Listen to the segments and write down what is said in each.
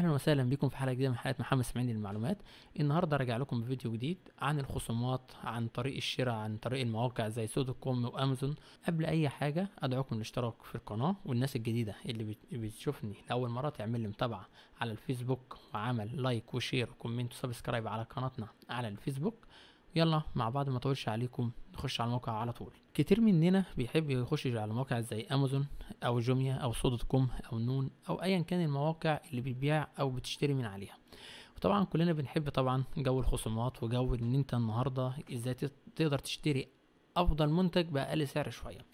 اهلا وسهلا بكم في حلقه جديده من حلقه محمد سمعين للمعلومات النهارده راجع لكم بفيديو جديد عن الخصومات عن طريق الشراء عن طريق المواقع زي دوت كوم وامازون قبل اي حاجه ادعوكم للاشتراك في القناه والناس الجديده اللي بتشوفني لاول مره تعمل لي متابعه على الفيسبوك وعمل لايك وشير وكومنت وسبسكرايب على قناتنا على الفيسبوك يلا مع بعض ما اطولش عليكم نخش على الموقع على طول كتير مننا بيحب يخش على مواقع زي امازون او جوميا او دوت كوم او نون او ايا كان المواقع اللي بتبيع او بتشتري من عليها وطبعا كلنا بنحب طبعا جو الخصومات وجو ان انت النهارده ازاي تقدر تشتري افضل منتج باقل سعر شويه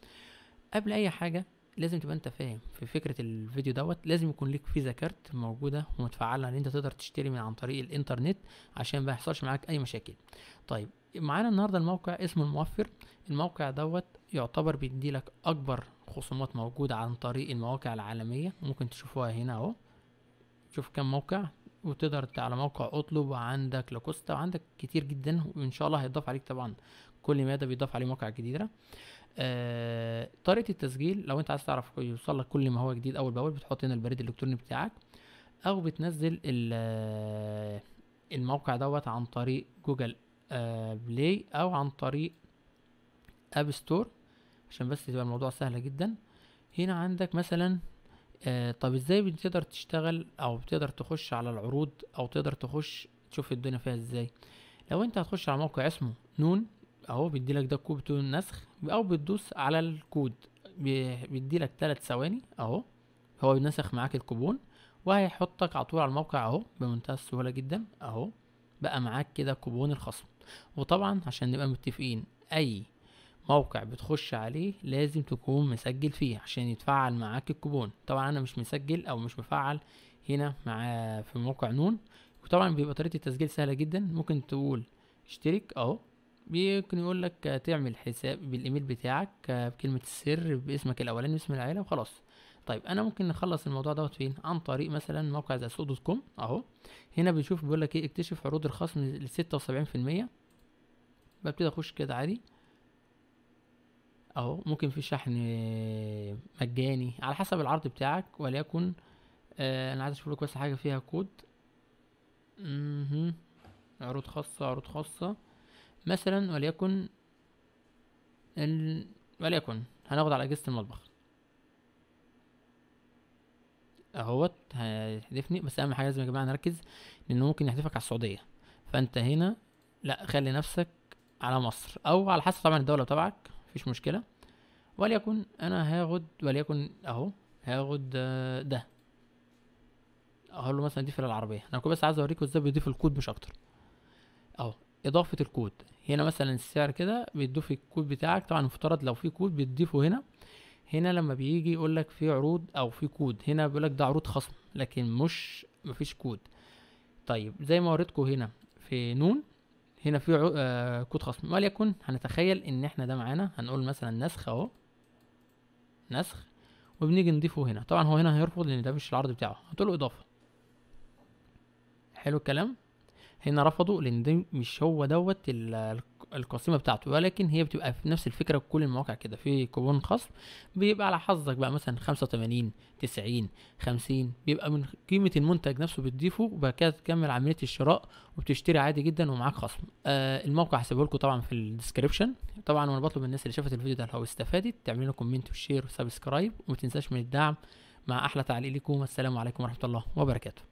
قبل اي حاجه لازم تبقى انت فاهم في فكره الفيديو دوت لازم يكون ليك فيزا كارت موجوده ومتفعله ان انت تقدر تشتري من عن طريق الانترنت عشان ما يحصلش معاك اي مشاكل طيب معانا النهارده الموقع اسمه الموفر الموقع دوت يعتبر بيديلك اكبر خصومات موجوده عن طريق المواقع العالميه ممكن تشوفوها هنا اهو شوف كم موقع وتقدر على موقع اطلب وعندك لاكوستا وعندك كتير جدا وان شاء الله هيضاف عليك طبعا كل ماده بيضاف عليه مواقع جديده آه طريقه التسجيل لو انت عايز تعرف يوصل لك كل ما هو جديد اول باول بتحط هنا البريد الالكتروني بتاعك او بتنزل آه، الموقع دوت عن طريق جوجل آه بلاي او عن طريق اب ستور عشان بس يبقى الموضوع سهل جدا هنا عندك مثلا آه طب ازاي بتقدر تشتغل او بتقدر تخش على العروض او تقدر تخش تشوف الدنيا فيها ازاي لو انت هتخش على موقع اسمه نون اهو بيديلك ده كود النسخ نسخ او بتدوس على الكود بيديلك تلات ثواني اهو هو بينسخ معاك الكوبون وهيحطك على طول على الموقع اهو بمنتهى السهوله جدا اهو بقى معاك كده كوبون الخصم وطبعا عشان نبقى متفقين اي موقع بتخش عليه لازم تكون مسجل فيه عشان يتفعل معاك الكوبون طبعا انا مش مسجل او مش مفعل هنا مع في موقع نون وطبعا بيبقى طريقه التسجيل سهله جدا ممكن تقول اشترك اهو ممكن يقول لك تعمل حساب بالايميل بتاعك بكلمه السر باسمك الاولاني باسم العيله وخلاص طيب انا ممكن نخلص الموضوع دوت فين عن طريق مثلا موقع زي سو دوت كوم اهو هنا بنشوف بيقول لك ايه اكتشف عروض الخصم ل 76% ببتدي اخش كده عادي اهو ممكن في شحن مجاني على حسب العرض بتاعك وليكن آه، انا عايز اشوف لك بس حاجه فيها كود عروض خاصه عروض خاصه مثلا وليكن ال... وليكن هناخد على أجهزة المطبخ اهوت هيحذفني بس أهم حاجة لازم يا جماعة نركز لأنه ممكن يحذفك على السعودية فأنت هنا لأ خلي نفسك على مصر أو على حسب طبعا الدولة بتاعك مفيش مشكلة وليكن أنا هاخد وليكن أهو هاخد ده اقول له مثلا اضيف العربيه انا كنت بس عايز اوريكم ازاي بيضيف الكود مش اكتر اهو اضافه الكود هنا مثلا السعر كده بيدوه في الكود بتاعك طبعا مفترض لو في كود بتضيفه هنا هنا لما بيجي يقول لك في عروض او في كود هنا بيقول لك ده عروض خصم لكن مش مفيش كود طيب زي ما وريتكم هنا في نون هنا في عو... آه كود خصم وليكن هنتخيل ان احنا ده معانا هنقول مثلا نسخ اهو نسخ وبنيجي نضيفه هنا طبعا هو هنا هيرفض لان ده مش العرض بتاعه هتقول له اضافه حلو الكلام هنا رفضوا لان ده مش هو دوت القسيمه بتاعته ولكن هي بتبقى في نفس الفكره في كل المواقع كده في كوبون خصم بيبقى على حظك بقى مثلا 85 90 50 بيبقى من قيمه المنتج نفسه بتضيفه وبعد كده تكمل عمليه الشراء وبتشتري عادي جدا ومعاك خصم آه الموقع هسيبه لكم طبعا في الديسكربشن طبعا وانا بطلب من الناس اللي شافت الفيديو ده لو استفادت تعملوا كومنت وشير وسبسكرايب وما تنساش من الدعم مع احلى تعليق لكم والسلام عليكم ورحمه الله وبركاته